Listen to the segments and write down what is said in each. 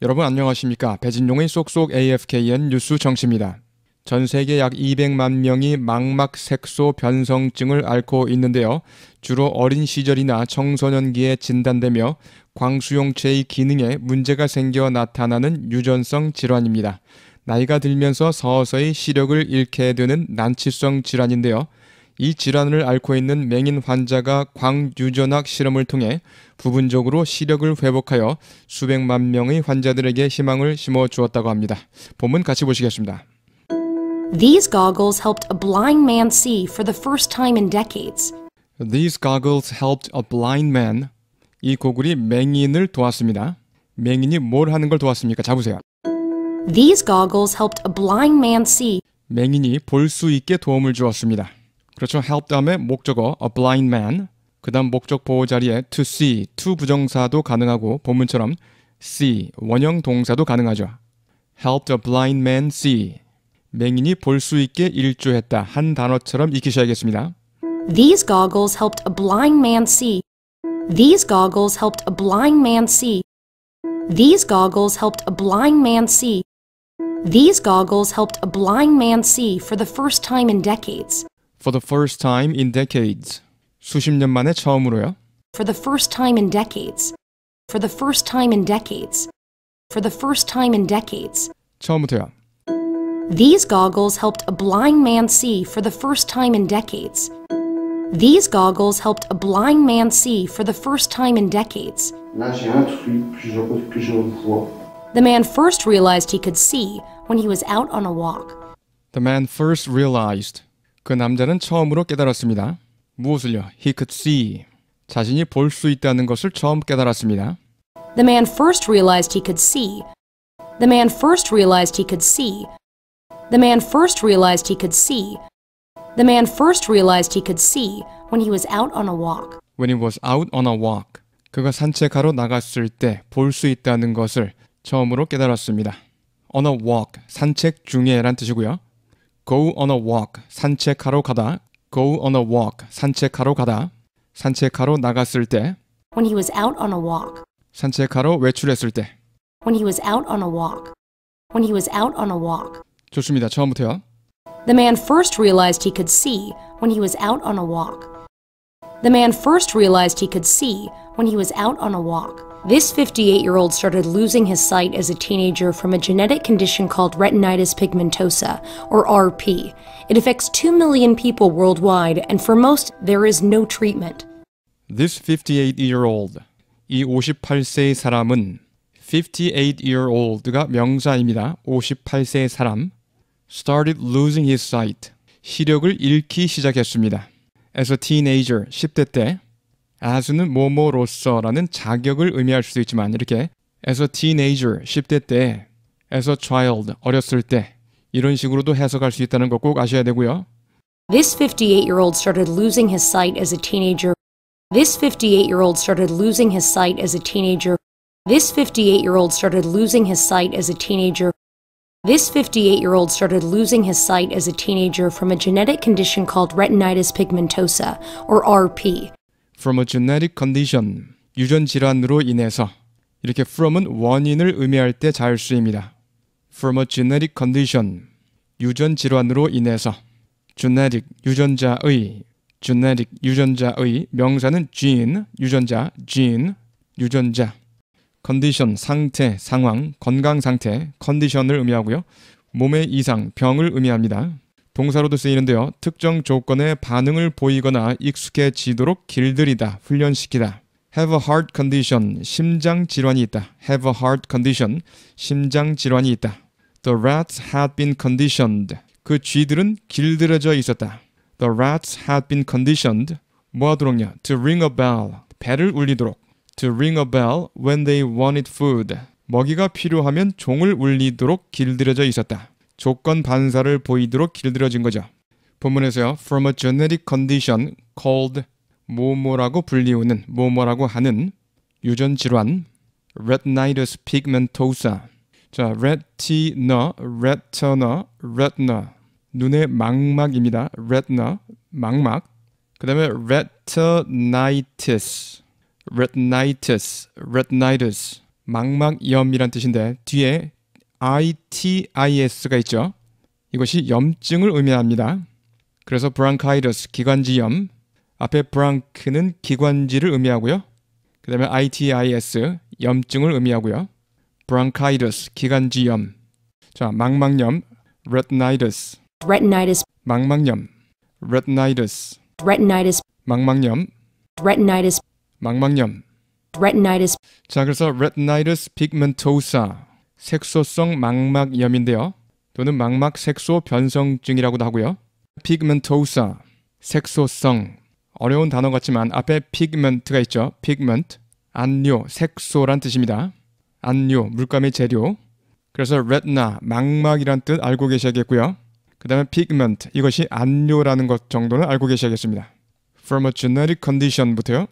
여러분 안녕하십니까. 배진용의 쏙쏙 AFKN 뉴스 정치입니다. 전 세계 약 200만 명이 망막 색소 변성증을 앓고 있는데요. 주로 어린 시절이나 청소년기에 진단되며 광수용체의 기능에 문제가 생겨 나타나는 유전성 질환입니다. 나이가 들면서 서서히 시력을 잃게 되는 난치성 질환인데요. 이 질환을 앓고 있는 맹인 환자가 광유전학 실험을 통해 부분적으로 시력을 회복하여 수백만 명의 환자들에게 희망을 심어 주었다고 합니다. 본문 같이 보시겠습니다. These goggles helped a blind man see for the first time in decades. These goggles helped a blind man. 이 고글이 맹인을 도왔습니다. 맹인이 뭘 하는 걸 도왔습니까? 잡으세요. These goggles helped a blind man see. 맹인이 볼 수 있게 도움을 주었습니다. 그렇죠. help 다음에 목적어 a blind man. 그다음 목적 보호 자리에 to see, to 부정사도 가능하고 본문처럼 see 원형 동사도 가능하죠. helped a blind man see. 맹인이 볼 수 있게 일조했다 한 단어처럼 익히셔야겠습니다. These goggles helped a blind man see. These goggles helped a blind man see. These goggles helped a blind man see. These goggles helped a blind man see for the first time in decades. For the first time in decades. 수십 년 만에 처음으로요. For the first time in decades. For the first time in decades. For the first time in decades. 처음부터요. These goggles helped a blind man see for the first time in decades. These goggles helped a blind man see for the first time in decades. The man first realized he could see when he was out on a walk. The man first realized 그 남자는 처음으로 깨달았습니다. 무엇을요? He could see. 자신이 볼 수 있다는 것을 처음 깨달았습니다. The man first realized he could see. The man first realized he could see. The man first realized he could see. The man first realized he could see when he was out on a walk. When he was out on a walk. 그가 산책하러 나갔을 때 볼 수 있다는 것을 처음으로 깨달았습니다. on a walk, 산책 중에란 뜻이고요. go on a walk 산책하러 가다 go on a walk 산책하러 가다 산책하러 나갔을 때 when he was out on a walk 산책하러 외출했을 때 when he was out on a walk when he was out on a walk 좋습니다. 처음부터요. The man first realized he could see when he was out on a walk. The man first realized he could see when he was out on a walk. This 58 year old started losing his sight as a teenager from a genetic condition called retinitis pigmentosa, or RP. It affects 2 million people worldwide, and for most, there is no treatment. This 58 year old, 이 58세 사람은 58 year old가 명사입니다. 58세 사람 started losing his sight. 시력을 잃기 시작했습니다. As a teenager, 10대 때 아수는 뭐뭐로서라는 자격을 의미할 수도 있지만 이렇게 as a teenager 10대 때 as a child 어렸을 때 이런 식으로도 해석할 수 있다는 거 꼭 아셔야 되고요. This 58-year-old started losing his sight as a teenager. This 58-year-old started losing his sight as a teenager. This 58-year-old started losing his sight as a teenager. This 58-year-old started losing his sight as a teenager from a genetic condition called retinitis pigmentosa, or RP. from a genetic condition 유전 질환으로 인해서 이렇게 from은 원인을 의미할 때 자율수입니다. from a genetic condition 유전 질환으로 인해서 genetic 유전자의 genetic 유전자의 명사는 gene 유전자 gene 유전자 condition 상태 상황 건강 상태 condition을 의미하고요. 몸의 이상 병을 의미합니다. 동사로도 쓰이는데요. 특정 조건에 반응을 보이거나 익숙해지도록 길들이다, 훈련시키다. have a heart condition, 심장 질환이 있다. have a heart condition, 심장 질환이 있다. The rats had been conditioned. 그 쥐들은 길들여져 있었다. The rats had been conditioned. 뭐 하도록요? To ring a bell. 배를 울리도록. To ring a bell when they wanted food. 먹이가 필요하면 종을 울리도록 길들여져 있었다. 조건 반사를 보이도록 길들여진 거죠. 본문에서요. From a genetic condition called 뭐뭐라고 불리우는 뭐뭐라고 하는 유전 질환 retinitis pigmentosa 자, retina, retina, retina 눈의 망막입니다. retina, 망막 그 다음에 retinitis retinitis, retinitis 망막염이란 뜻인데 뒤에 ITIS가 있죠. 이것이 염증을 의미합니다. 그래서 브랑카이러스 기관지염 앞에 브랑크는 기관지를 의미하고요. 그다음에 ITIS 염증을 의미하고요. 브랑카이러스 기관지염. 자, 망막염 retinitis. retinitis. 망막염 retinitis. retinitis. 망막염 retinitis. 망막염 retinitis. 자, 그래서 retinitis pigmentosa 색소성 망막염인데요. 또는 망막 색소 변성증이라고도 하고요. 피그멘토사, 색소성. 어려운 단어 같지만 앞에 피그먼트가 있죠. 피그먼트. 안료, 색소란 뜻입니다. 안료, 물감의 재료. 그래서 레트나, 망막이란 뜻 알고 계셔야겠고요. 그 다음에 피그먼트, 이것이 안료라는 것 정도는 알고 계셔야겠습니다. From a genetic condition부터요.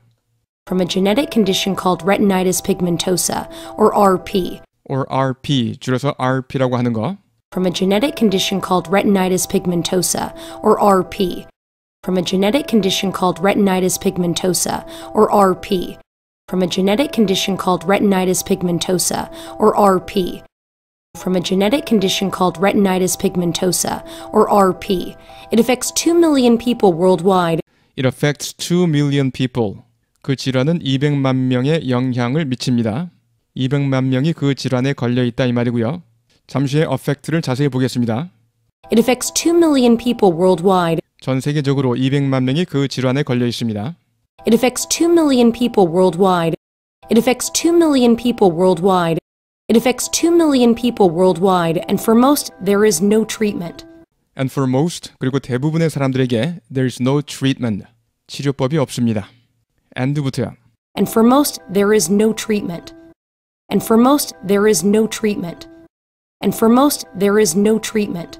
From a genetic condition called retinitis pigmentosa, or RP. or RP, 줄여서 RP라고 하는 거. From a genetic condition called retinitis pigmentosa, or RP. From a genetic condition called retinitis pigmentosa, or RP. From a genetic condition called retinitis pigmentosa, or RP. From a genetic condition called retinitis pigmentosa, or RP. It affects 2 million people worldwide. It affects 2 million people. 그 질환은 200만 명에 영향을 미칩니다. 200만 명이 그 질환에 걸려 있다 이 말이고요. 잠시 후에 어펙트를 자세히 보겠습니다. It affects 2 million people worldwide. 전 세계적으로 200만 명이 그 질환에 걸려 있습니다. It affects 2 million people worldwide. It affects 2 million people worldwide. It affects 2 million people worldwide and for most there is no treatment. And for most 그리고 대부분의 사람들에게 there is no treatment. 치료법이 없습니다. and부터요. And for most there is no treatment. And for most, there is no treatment. And for most, there is no treatment.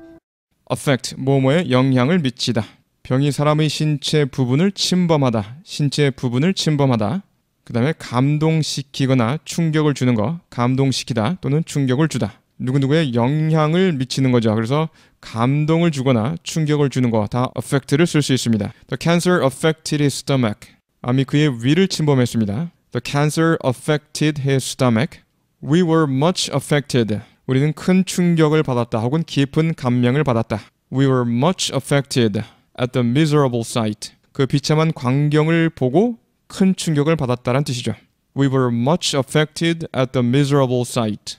affect 뭐에 영향을 미치다. 병이 사람의 신체 부분을 침범하다. 신체 부분을 침범하다. 그 다음에 감동시키거나 충격을 주는 거, 감동시키다 또는 충격을 주다. 누구누구의 영향을 미치는 거죠. 그래서 감동을 주거나 충격을 주는 거 다 affect를 쓸 수 있습니다. The cancer affected his stomach. 암이 그의 위를 침범했습니다. The cancer affected his stomach. We were much affected. 우리는 큰 충격을 받았다 혹은 깊은 감명을 받았다. We were much affected at the miserable sight. 그 비참한 광경을 보고 큰 충격을 받았다는 뜻이죠. We were much affected at the miserable sight.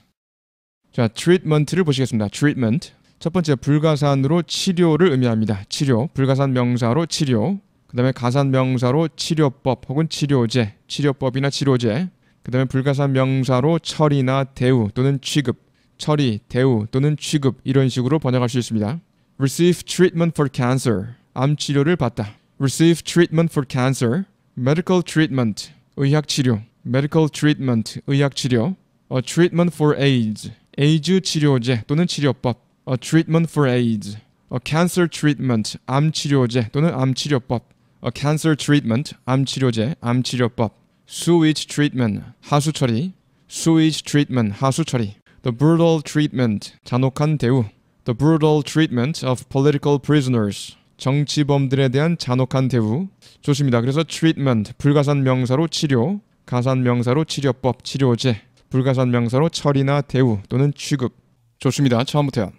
자, treatment를 보시겠습니다. treatment. 첫 번째 불가산으로 치료를 의미합니다. 치료, 불가산 명사로 치료. 그다음에 가산 명사로 치료법 혹은 치료제, 치료법이나 치료제. 그다음에 불가산 명사로 처리나 대우 또는 취급, 처리, 대우 또는 취급 이런 식으로 번역할 수 있습니다. receive treatment for cancer. 암 치료를 받다. receive treatment for cancer. medical treatment. 의학 치료. medical treatment. 의학 치료. a treatment for AIDS. 에이즈 치료제 또는 치료법. a treatment for AIDS. a cancer treatment. 암 치료제 또는 암 치료법. cancer treatment, 암 치료제, 암 치료법, sewage treatment, 하수 처리, sewage treatment, 하수 처리, the brutal treatment, 잔혹한 대우, the brutal treatment of political prisoners, 정치범들에 대한 잔혹한 대우. 좋습니다. 그래서 treatment, 불가산 명사로 치료, 가산 명사로 치료법, 치료제, 불가산 명사로 처리나 대우 또는 취급. 좋습니다. 처음부터요.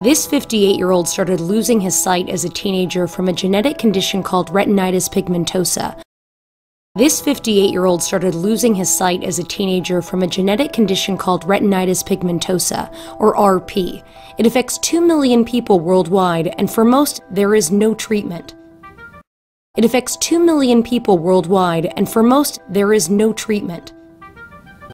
This 58 year old started losing his sight as a teenager from a genetic condition called retinitis pigmentosa. This 58 year old started losing his sight as a teenager from a genetic condition called retinitis pigmentosa, or RP. It affects 2 million people worldwide, and for most, there is no treatment. It affects 2 million people worldwide, and for most, there is no treatment.